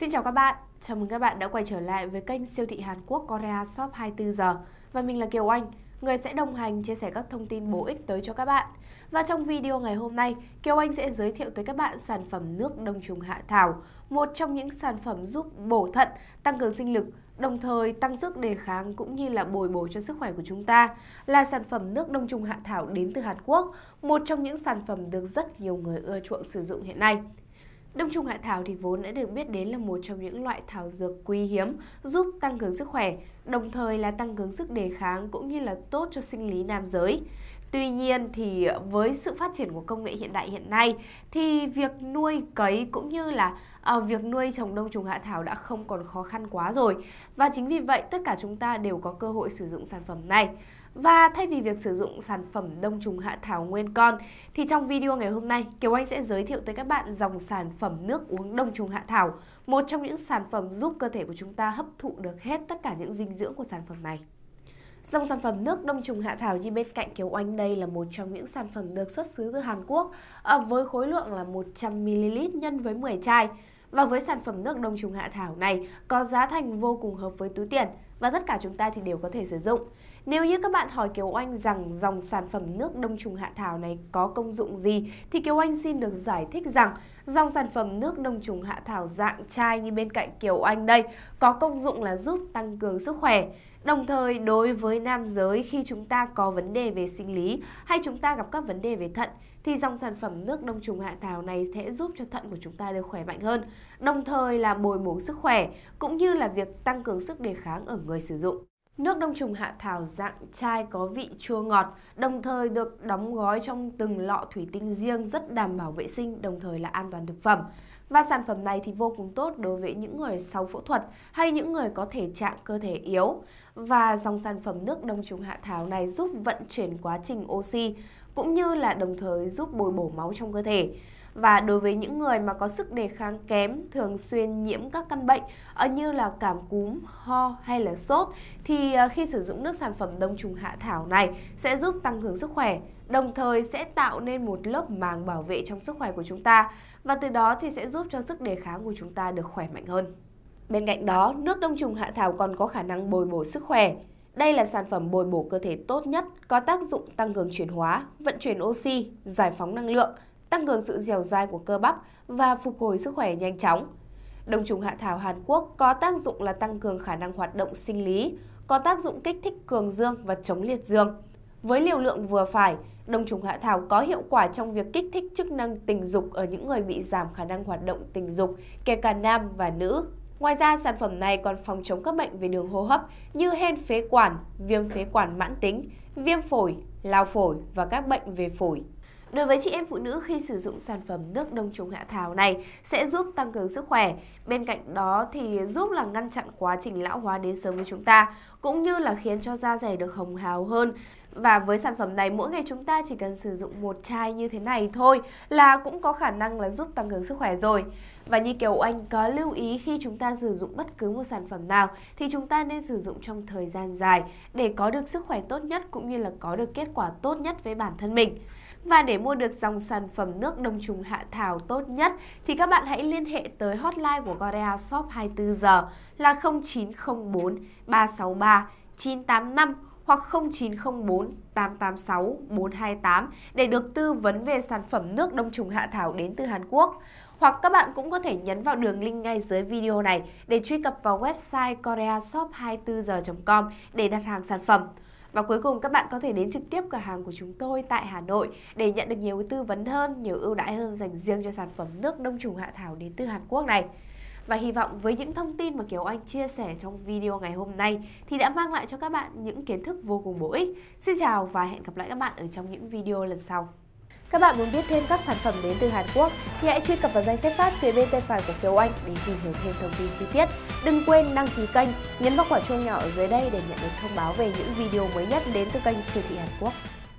Xin chào các bạn, chào mừng các bạn đã quay trở lại với kênh siêu thị Hàn Quốc Korea Shop 24 giờ và mình là Kiều Anh, người sẽ đồng hành chia sẻ các thông tin bổ ích tới cho các bạn. Và trong video ngày hôm nay, Kiều Anh sẽ giới thiệu tới các bạn sản phẩm nước đông trùng hạ thảo, một trong những sản phẩm giúp bổ thận, tăng cường sinh lực, đồng thời tăng sức đề kháng cũng như là bồi bổ cho sức khỏe của chúng ta, là sản phẩm nước đông trùng hạ thảo đến từ Hàn Quốc, một trong những sản phẩm được rất nhiều người ưa chuộng sử dụng hiện nay. Đông trùng Hạ Thảo thì vốn đã được biết đến là một trong những loại thảo dược quý hiếm giúp tăng cường sức khỏe, đồng thời là tăng cường sức đề kháng cũng như là tốt cho sinh lý nam giới. Tuy nhiên thì với sự phát triển của công nghệ hiện đại hiện nay thì việc nuôi cấy cũng như là à, việc nuôi trồng đông trùng hạ thảo đã không còn khó khăn quá rồi. Và chính vì vậy tất cả chúng ta đều có cơ hội sử dụng sản phẩm này. Và thay vì việc sử dụng sản phẩm đông trùng hạ thảo nguyên con, thì trong video ngày hôm nay, Kiều Anh sẽ giới thiệu tới các bạn dòng sản phẩm nước uống đông trùng hạ thảo, một trong những sản phẩm giúp cơ thể của chúng ta hấp thụ được hết tất cả những dinh dưỡng của sản phẩm này. Dòng sản phẩm nước đông trùng hạ thảo như bên cạnh Kiều anh đây là một trong những sản phẩm được xuất xứ từ Hàn Quốc ờ, với khối lượng là 100ml nhân với 10 chai. Và với sản phẩm nước đông trùng hạ thảo này có giá thành vô cùng hợp với túi tiền và tất cả chúng ta thì đều có thể sử dụng. Nếu như các bạn hỏi Kiều Oanh rằng dòng sản phẩm nước đông trùng hạ thảo này có công dụng gì thì Kiều Oanh xin được giải thích rằng dòng sản phẩm nước đông trùng hạ thảo dạng chai như bên cạnh Kiều Oanh đây có công dụng là giúp tăng cường sức khỏe. Đồng thời, đối với nam giới khi chúng ta có vấn đề về sinh lý hay chúng ta gặp các vấn đề về thận thì dòng sản phẩm nước đông trùng hạ thảo này sẽ giúp cho thận của chúng ta được khỏe mạnh hơn, đồng thời là bồi bổ sức khỏe cũng như là việc tăng cường sức đề kháng ở người sử dụng. Nước đông trùng hạ thảo dạng chai có vị chua ngọt, đồng thời được đóng gói trong từng lọ thủy tinh riêng rất đảm bảo vệ sinh, đồng thời là an toàn thực phẩm. Và sản phẩm này thì vô cùng tốt đối với những người sau phẫu thuật hay những người có thể trạng cơ thể yếu. Và dòng sản phẩm nước đông trùng hạ thảo này giúp vận chuyển quá trình oxy cũng như là đồng thời giúp bồi bổ máu trong cơ thể. Và đối với những người mà có sức đề kháng kém thường xuyên nhiễm các căn bệnh ờ, như là cảm cúm, ho hay là sốt thì ờ, khi sử dụng nước sản phẩm đông trùng hạ thảo này sẽ giúp tăng cường sức khỏe đồng thời sẽ tạo nên một lớp màng bảo vệ trong sức khỏe của chúng ta và từ đó thì sẽ giúp cho sức đề kháng của chúng ta được khỏe mạnh hơn. Bên cạnh đó, nước đông trùng hạ thảo còn có khả năng bồi bổ sức khỏe. Đây là sản phẩm bồi bổ cơ thể tốt nhất, có tác dụng tăng cường chuyển hóa, vận chuyển oxy, giải phóng năng lượng – tăng cường sự dẻo dai của cơ bắp và phục hồi sức khỏe nhanh chóng. Đông trùng hạ thảo Hàn Quốc có tác dụng là tăng cường khả năng hoạt động sinh lý, có tác dụng kích thích cường dương và chống liệt dương. Với liều lượng vừa phải, đông trùng hạ thảo có hiệu quả trong việc kích thích chức năng tình dục ở những người bị giảm khả năng hoạt động tình dục, kể cả nam và nữ. Ngoài ra, sản phẩm này còn phòng chống các bệnh về đường hô hấp như hen phế quản, viêm phế quản mãn tính, viêm phổi, lao phổi và các bệnh về phổi. Đối với chị em phụ nữ khi sử dụng sản phẩm nước đông trùng hạ thảo này sẽ giúp tăng cường sức khỏe. Bên cạnh đó thì giúp là ngăn chặn quá trình lão hóa đến sớm với chúng ta, cũng như là khiến cho da dẻ được hồng hào hơn. Và với sản phẩm này mỗi ngày chúng ta chỉ cần sử dụng một chai như thế này thôi là cũng có khả năng là giúp tăng cường sức khỏe rồi. Và như kiểu Anh có lưu ý khi chúng ta sử dụng bất cứ một sản phẩm nào thì chúng ta nên sử dụng trong thời gian dài để có được sức khỏe tốt nhất cũng như là có được kết quả tốt nhất với bản thân mình. Và để mua được dòng sản phẩm nước đông trùng hạ thảo tốt nhất thì các bạn hãy liên hệ tới hotline của Korea Shop 24 giờ là 0904 363 985 hoặc 0904 886 428 để được tư vấn về sản phẩm nước đông trùng hạ thảo đến từ Hàn Quốc. Hoặc các bạn cũng có thể nhấn vào đường link ngay dưới video này để truy cập vào website koreashop24h.com để đặt hàng sản phẩm. Và cuối cùng các bạn có thể đến trực tiếp cửa hàng của chúng tôi tại Hà Nội để nhận được nhiều tư vấn hơn, nhiều ưu đãi hơn dành riêng cho sản phẩm nước đông trùng hạ thảo đến từ Hàn Quốc này. Và hy vọng với những thông tin mà Kiều Anh chia sẻ trong video ngày hôm nay thì đã mang lại cho các bạn những kiến thức vô cùng bổ ích. Xin chào và hẹn gặp lại các bạn ở trong những video lần sau. Các bạn muốn biết thêm các sản phẩm đến từ Hàn Quốc thì hãy truy cập vào danh sách phát phía bên tay phải của Kiều Anh để tìm hiểu thêm thông tin chi tiết. Đừng quên đăng ký kênh, nhấn vào quả chuông nhỏ ở dưới đây để nhận được thông báo về những video mới nhất đến từ kênh siêu thị Hàn Quốc.